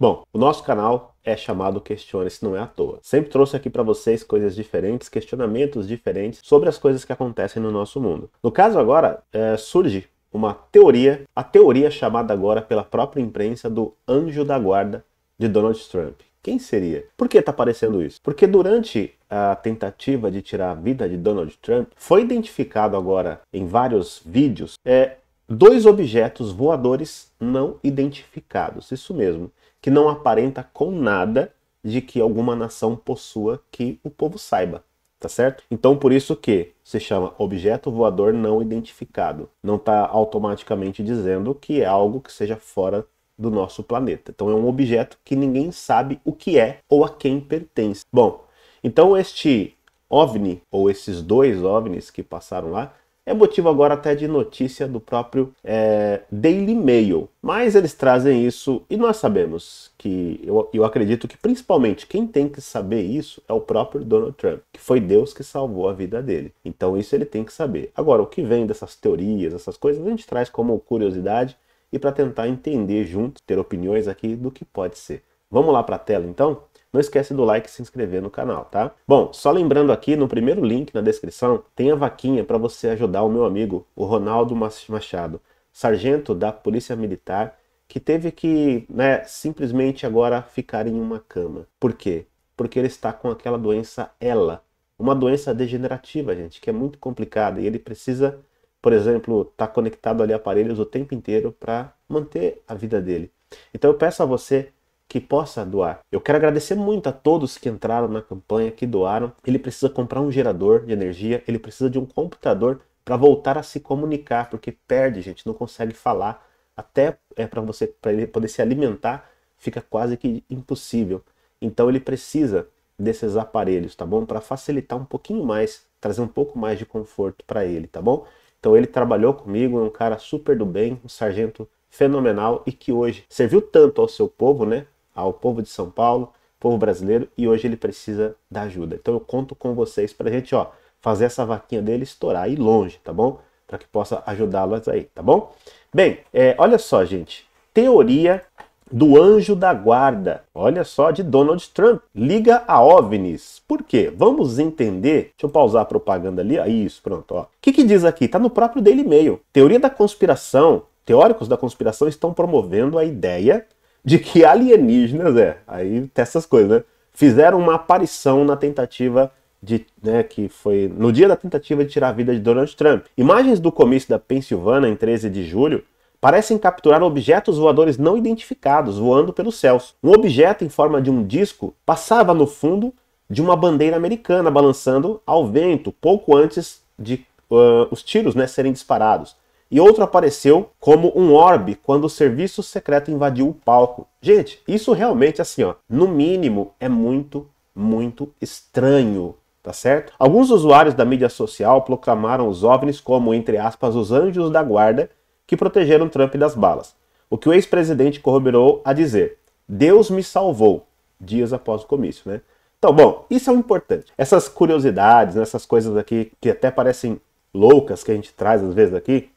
Bom, o nosso canal é chamado Questione-se não é à toa. Sempre trouxe aqui para vocês coisas diferentes, questionamentos diferentes sobre as coisas que acontecem no nosso mundo. No caso agora, é, surge uma teoria, a teoria chamada agora pela própria imprensa do anjo da guarda de Donald Trump. Quem seria? Por que está aparecendo isso? Porque durante a tentativa de tirar a vida de Donald Trump, foi identificado agora em vários vídeos é, dois objetos voadores não identificados. Isso mesmo que não aparenta com nada de que alguma nação possua que o povo saiba, tá certo? Então por isso que se chama objeto voador não identificado. Não está automaticamente dizendo que é algo que seja fora do nosso planeta. Então é um objeto que ninguém sabe o que é ou a quem pertence. Bom, então este OVNI ou esses dois OVNIs que passaram lá é motivo agora até de notícia do próprio é, Daily Mail. Mas eles trazem isso e nós sabemos que eu, eu acredito que principalmente quem tem que saber isso é o próprio Donald Trump, que foi Deus que salvou a vida dele. Então isso ele tem que saber. Agora, o que vem dessas teorias, essas coisas, a gente traz como curiosidade e para tentar entender junto, ter opiniões aqui do que pode ser. Vamos lá para a tela então? Não esquece do like e se inscrever no canal, tá? Bom, só lembrando aqui, no primeiro link na descrição, tem a vaquinha para você ajudar o meu amigo, o Ronaldo Machado, sargento da Polícia Militar, que teve que, né, simplesmente agora ficar em uma cama. Por quê? Porque ele está com aquela doença ELA, uma doença degenerativa, gente, que é muito complicada e ele precisa, por exemplo, estar tá conectado ali a aparelhos o tempo inteiro para manter a vida dele. Então eu peço a você que possa doar. Eu quero agradecer muito a todos que entraram na campanha, que doaram. Ele precisa comprar um gerador de energia, ele precisa de um computador para voltar a se comunicar, porque perde, gente, não consegue falar. Até é para você para ele poder se alimentar, fica quase que impossível. Então ele precisa desses aparelhos, tá bom? Para facilitar um pouquinho mais, trazer um pouco mais de conforto para ele, tá bom? Então ele trabalhou comigo, é um cara super do bem, um sargento fenomenal e que hoje serviu tanto ao seu povo, né? ao povo de São Paulo, povo brasileiro, e hoje ele precisa da ajuda. Então eu conto com vocês para a gente ó, fazer essa vaquinha dele estourar e longe, tá bom? Para que possa ajudá-los aí, tá bom? Bem, é, olha só, gente. Teoria do anjo da guarda. Olha só, de Donald Trump. Liga a OVNIs. Por quê? Vamos entender. Deixa eu pausar a propaganda ali. Aí, isso, pronto. O que, que diz aqui? Tá no próprio Daily Mail. Teoria da conspiração. Teóricos da conspiração estão promovendo a ideia de que alienígenas, é, aí tem essas coisas, né? Fizeram uma aparição na tentativa de, né, que foi no dia da tentativa de tirar a vida de Donald Trump. Imagens do comício da Pensilvânia em 13 de julho parecem capturar objetos voadores não identificados voando pelos céus. Um objeto em forma de um disco passava no fundo de uma bandeira americana balançando ao vento pouco antes de uh, os tiros né, serem disparados e outro apareceu como um orbe quando o serviço secreto invadiu o palco. Gente, isso realmente assim, ó, no mínimo é muito, muito estranho. Tá certo? Alguns usuários da mídia social proclamaram os OVNIs como, entre aspas, os anjos da guarda que protegeram Trump das balas. O que o ex-presidente corroborou a dizer: Deus me salvou, dias após o comício, né? Então, bom, isso é o importante. Essas curiosidades, né, essas coisas aqui que até parecem loucas que a gente traz às vezes aqui,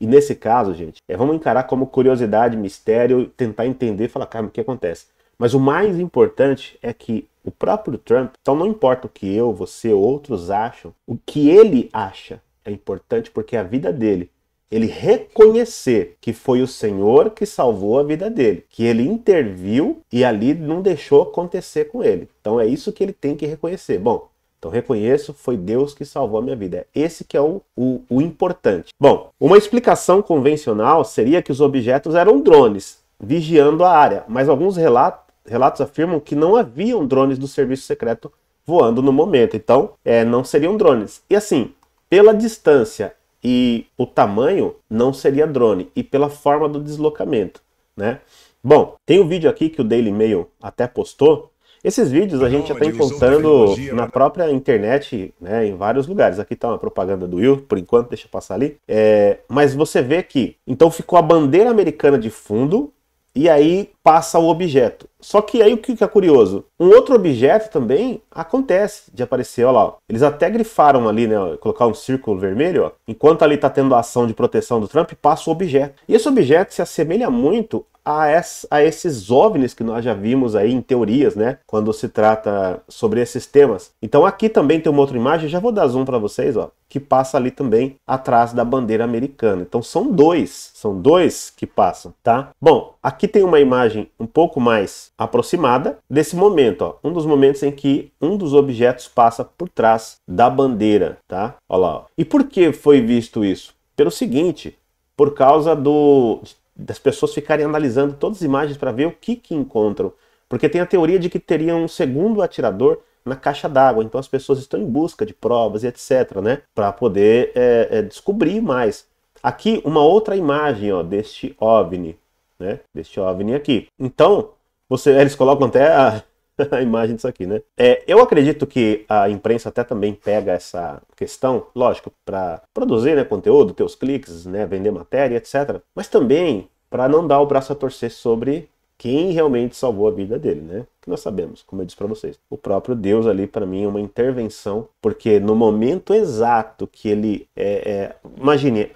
e nesse caso, gente, é, vamos encarar como curiosidade, mistério, tentar entender, falar, cara, o que acontece? Mas o mais importante é que o próprio Trump, então não importa o que eu, você, outros acham, o que ele acha é importante porque é a vida dele. Ele reconhecer que foi o Senhor que salvou a vida dele, que ele interviu e ali não deixou acontecer com ele. Então é isso que ele tem que reconhecer. Bom, então reconheço, foi Deus que salvou a minha vida. É esse que é o, o, o, importante. Bom, uma explicação convencional seria que os objetos eram drones, vigiando a área, mas alguns relatos, relatos afirmam que não haviam drones do serviço secreto voando no momento. Então, é, não seriam drones. E assim, pela distância e o tamanho, não seria drone, e pela forma do deslocamento, né? Bom, tem um vídeo aqui que o Daily Mail até postou esses vídeos a gente já está encontrando na né? própria internet, né, em vários lugares. Aqui está uma propaganda do Will, por enquanto, deixa eu passar ali. É, mas você vê que, então ficou a bandeira americana de fundo e aí passa o objeto. Só que aí o que é curioso? Um outro objeto também acontece de aparecer, olha lá. Eles até grifaram ali, né? Colocar um círculo vermelho, ó. Enquanto ali está tendo a ação de proteção do Trump, passa o objeto. E esse objeto se assemelha muito a, a esses OVNIs que nós já vimos aí em teorias, né? Quando se trata sobre esses temas. Então aqui também tem uma outra imagem, já vou dar zoom para vocês, ó, que passa ali também atrás da bandeira americana. Então são dois, são dois que passam, tá? Bom, aqui tem uma imagem um pouco mais aproximada desse momento, ó, um dos momentos em que um dos objetos passa por trás da bandeira, tá? Olha lá. Ó. E por que foi visto isso? Pelo seguinte, por causa do das pessoas ficarem analisando todas as imagens para ver o que, que encontram. Porque tem a teoria de que teria um segundo atirador na caixa d'água, então as pessoas estão em busca de provas e etc, né? Para poder é, é, descobrir mais. Aqui uma outra imagem ó, deste OVNI, né? Deste OVNI aqui. Então, você, eles colocam até a, a imagem disso aqui, né? É, eu acredito que a imprensa até também pega essa questão, lógico, para produzir né, conteúdo, ter os cliques, né, vender matéria, etc. Mas também para não dar o braço a torcer sobre quem realmente salvou a vida dele, né? Que nós sabemos, como eu disse para vocês. O próprio Deus ali, para mim, é uma intervenção, porque no momento exato que ele. É, é... imagine,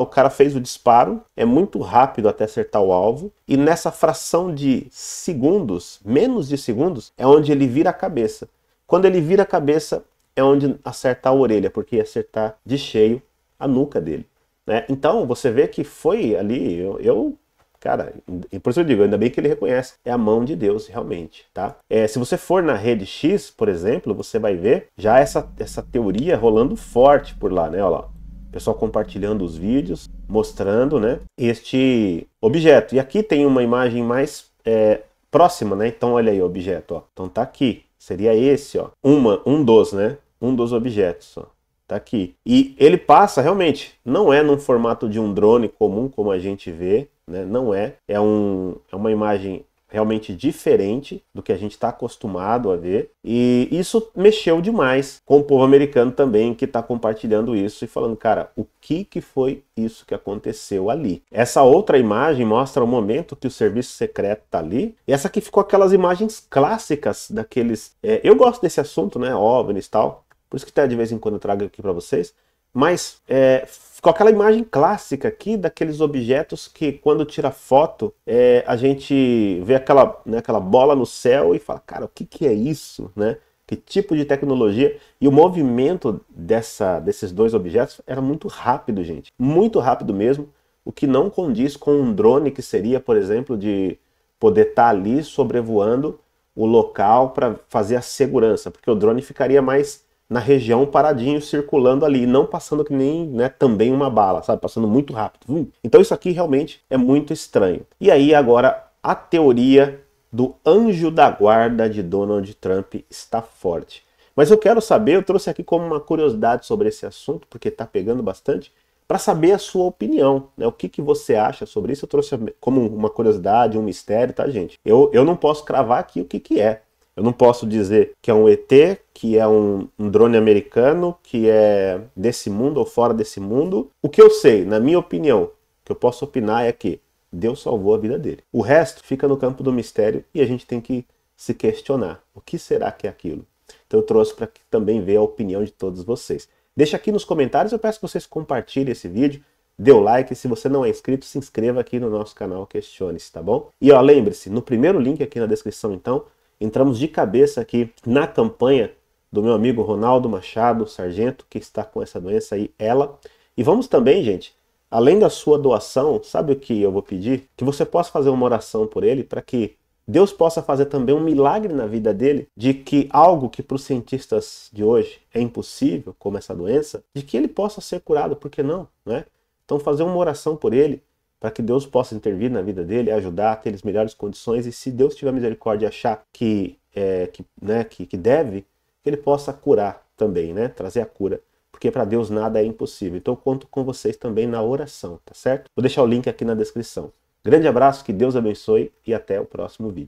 o cara fez o disparo, é muito rápido até acertar o alvo, e nessa fração de segundos, menos de segundos, é onde ele vira a cabeça. Quando ele vira a cabeça, é onde acertar a orelha, porque ia acertar de cheio a nuca dele. Né? Então, você vê que foi ali, eu, eu Cara, e por isso eu digo, ainda bem que ele reconhece, é a mão de Deus realmente, tá? É, se você for na rede X, por exemplo, você vai ver já essa, essa teoria rolando forte por lá, né? Olha lá, o pessoal compartilhando os vídeos, mostrando, né, este objeto. E aqui tem uma imagem mais é, próxima, né? Então olha aí o objeto, ó. Então tá aqui, seria esse, ó. Uma, um dos, né? Um dos objetos, ó tá aqui. E ele passa realmente, não é num formato de um drone comum como a gente vê, né? Não é. É, um, é uma imagem realmente diferente do que a gente está acostumado a ver. E isso mexeu demais com o povo americano também, que está compartilhando isso e falando, cara, o que, que foi isso que aconteceu ali? Essa outra imagem mostra o momento que o serviço secreto está ali. E essa aqui ficou aquelas imagens clássicas daqueles. É, eu gosto desse assunto, né? OVNIs e tal. Por isso que até de vez em quando eu trago aqui para vocês. Mas é, ficou aquela imagem clássica aqui daqueles objetos que quando tira foto é, a gente vê aquela, né, aquela bola no céu e fala, cara, o que, que é isso, né? Que tipo de tecnologia? E o movimento dessa, desses dois objetos era muito rápido, gente. Muito rápido mesmo, o que não condiz com um drone que seria, por exemplo, de poder estar tá ali sobrevoando o local para fazer a segurança, porque o drone ficaria mais na região paradinho, circulando ali, não passando que nem né, também uma bala, sabe? Passando muito rápido. Então isso aqui realmente é muito estranho. E aí agora a teoria do anjo da guarda de Donald Trump está forte. Mas eu quero saber, eu trouxe aqui como uma curiosidade sobre esse assunto, porque está pegando bastante, para saber a sua opinião, né? O que, que você acha sobre isso? Eu trouxe como uma curiosidade, um mistério, tá, gente? Eu, eu não posso cravar aqui o que, que é, eu não posso dizer que é um ET, que é um, um, drone americano, que é desse mundo ou fora desse mundo. O que eu sei, na minha opinião, que eu posso opinar é que Deus salvou a vida dele. O resto fica no campo do mistério e a gente tem que se questionar. O que será que é aquilo? Então eu trouxe para também ver a opinião de todos vocês. Deixa aqui nos comentários, eu peço que vocês compartilhem esse vídeo, dê o like, se você não é inscrito, se inscreva aqui no nosso canal Questione-se, tá bom? E ó, lembre-se, no primeiro link aqui na descrição então, entramos de cabeça aqui na campanha do meu amigo Ronaldo Machado Sargento, que está com essa doença aí, ela. E vamos também, gente, além da sua doação, sabe o que eu vou pedir? Que você possa fazer uma oração por ele para que Deus possa fazer também um milagre na vida dele, de que algo que para os cientistas de hoje é impossível, como essa doença, de que ele possa ser curado, por que não? Né? Então fazer uma oração por ele, para que Deus possa intervir na vida dele, ajudar, ter as melhores condições e se Deus tiver misericórdia e achar que, é, que, né, que, que deve, que ele possa curar também, né? Trazer a cura porque para Deus nada é impossível. Então conto com vocês também na oração, tá certo? Vou deixar o link aqui na descrição. Grande abraço, que Deus abençoe e até o próximo vídeo.